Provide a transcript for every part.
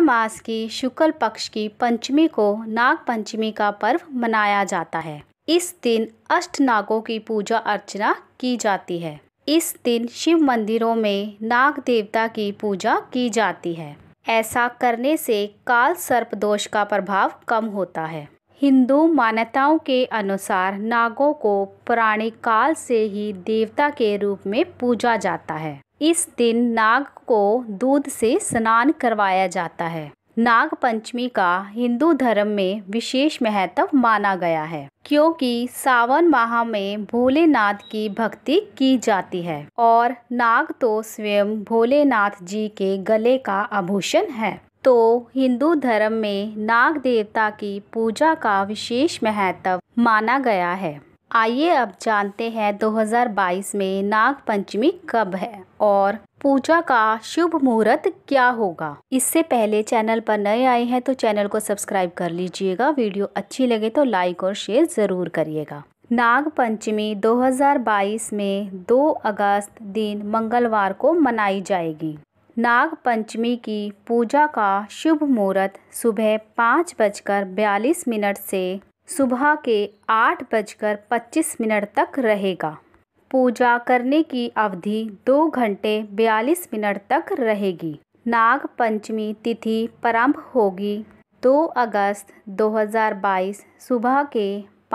श्रावण मास की शुक्ल पक्ष की पंचमी को नाग पंचमी का पर्व मनाया जाता है इस दिन अष्ट नागों की पूजा अर्चना की जाती है इस दिन शिव मंदिरों में नाग देवता की पूजा की जाती है ऐसा करने से काल सर्प दोष का प्रभाव कम होता है हिंदू मान्यताओं के अनुसार नागों को पुराणिक काल से ही देवता के रूप में पूजा जाता है इस दिन नाग को दूध से स्नान करवाया जाता है नाग पंचमी का हिंदू धर्म में विशेष महत्व माना गया है क्योंकि सावन माह में भोलेनाथ की भक्ति की जाती है और नाग तो स्वयं भोलेनाथ जी के गले का आभूषण है तो हिंदू धर्म में नाग देवता की पूजा का विशेष महत्व माना गया है आइए अब जानते हैं 2022 में नाग पंचमी कब है और पूजा का शुभ मुहूर्त क्या होगा इससे पहले चैनल पर नए आए हैं तो चैनल को सब्सक्राइब कर लीजिएगा वीडियो अच्छी लगे तो लाइक और शेयर ज़रूर करिएगा नाग पंचमी 2022 में 2 अगस्त दिन मंगलवार को मनाई जाएगी नागपंचमी की पूजा का शुभ मुहूर्त सुबह पाँच बजकर बयालीस मिनट से सुबह के आठ बजकर पच्चीस मिनट तक रहेगा पूजा करने की अवधि दो घंटे बयालीस मिनट तक रहेगी नाग पंचमी तिथि प्रारंभ होगी दो अगस्त 2022 सुबह के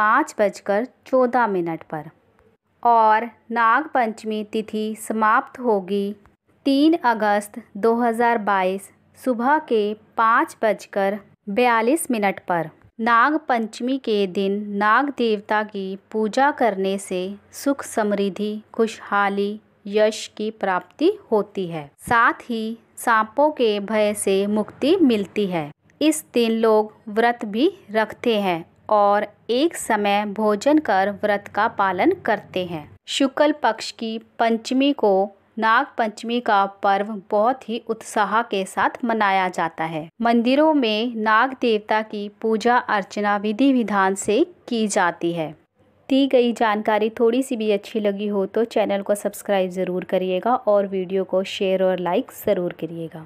पाँच बजकर चौदह मिनट पर और नाग पंचमी तिथि समाप्त होगी तीन अगस्त दो हज़ार बाईस सुबह के पाँच बजकर बयालीस मिनट पर नाग पंचमी के दिन नाग देवता की पूजा करने से सुख समृद्धि खुशहाली यश की प्राप्ति होती है साथ ही सांपों के भय से मुक्ति मिलती है इस दिन लोग व्रत भी रखते हैं और एक समय भोजन कर व्रत का पालन करते हैं शुक्ल पक्ष की पंचमी को नागपंचमी का पर्व बहुत ही उत्साह के साथ मनाया जाता है मंदिरों में नाग देवता की पूजा अर्चना विधि विधान से की जाती है दी गई जानकारी थोड़ी सी भी अच्छी लगी हो तो चैनल को सब्सक्राइब ज़रूर करिएगा और वीडियो को शेयर और लाइक ज़रूर करिएगा